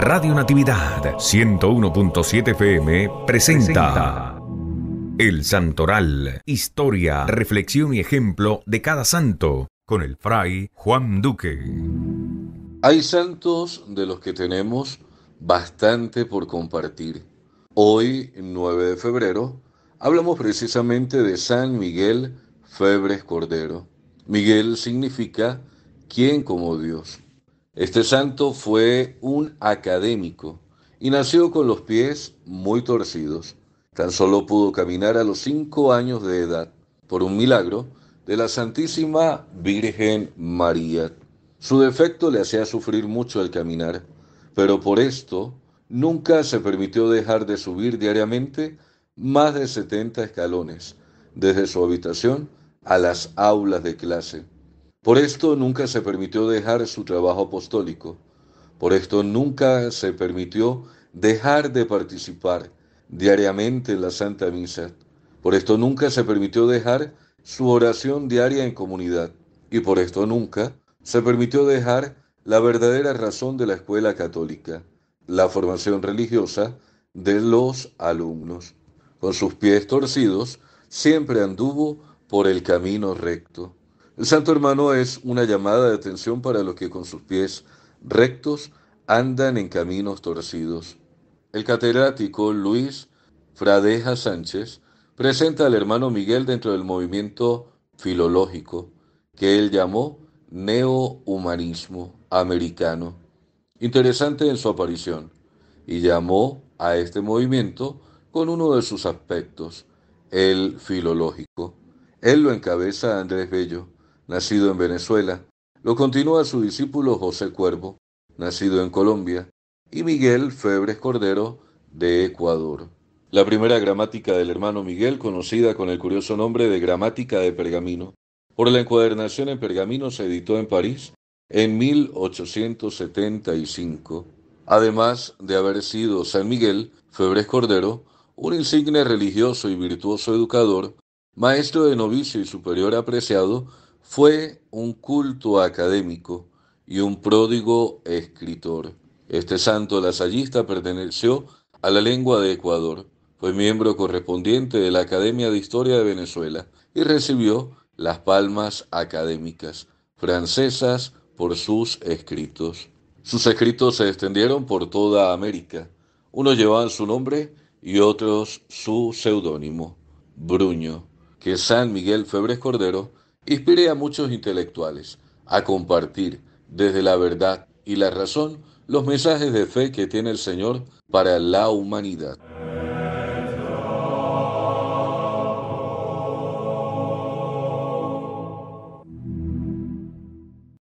Radio Natividad 101.7 FM presenta El Santoral, historia, reflexión y ejemplo de cada santo, con el fray Juan Duque. Hay santos de los que tenemos bastante por compartir. Hoy, 9 de febrero, hablamos precisamente de San Miguel Febres Cordero. Miguel significa quien como Dios. Este santo fue un académico y nació con los pies muy torcidos. Tan solo pudo caminar a los cinco años de edad por un milagro de la Santísima Virgen María. Su defecto le hacía sufrir mucho el caminar, pero por esto nunca se permitió dejar de subir diariamente más de 70 escalones desde su habitación a las aulas de clase. Por esto nunca se permitió dejar su trabajo apostólico. Por esto nunca se permitió dejar de participar diariamente en la Santa Misa. Por esto nunca se permitió dejar su oración diaria en comunidad. Y por esto nunca se permitió dejar la verdadera razón de la escuela católica, la formación religiosa de los alumnos. Con sus pies torcidos, siempre anduvo por el camino recto. El santo hermano es una llamada de atención para los que con sus pies rectos andan en caminos torcidos. El catedrático Luis Fradeja Sánchez presenta al hermano Miguel dentro del movimiento filológico que él llamó neohumanismo americano, interesante en su aparición, y llamó a este movimiento con uno de sus aspectos, el filológico. Él lo encabeza Andrés Bello nacido en Venezuela, lo continúa su discípulo José Cuervo, nacido en Colombia, y Miguel Febres Cordero, de Ecuador. La primera gramática del hermano Miguel, conocida con el curioso nombre de Gramática de Pergamino, por la encuadernación en pergamino se editó en París en 1875, además de haber sido San Miguel Febres Cordero, un insigne religioso y virtuoso educador, maestro de novicio y superior apreciado fue un culto académico y un pródigo escritor. Este santo lasallista perteneció a la lengua de Ecuador, fue miembro correspondiente de la Academia de Historia de Venezuela y recibió las palmas académicas francesas por sus escritos. Sus escritos se extendieron por toda América. Unos llevaban su nombre y otros su seudónimo, Bruño, que San Miguel Febres Cordero inspire a muchos intelectuales a compartir desde la verdad y la razón los mensajes de fe que tiene el Señor para la humanidad.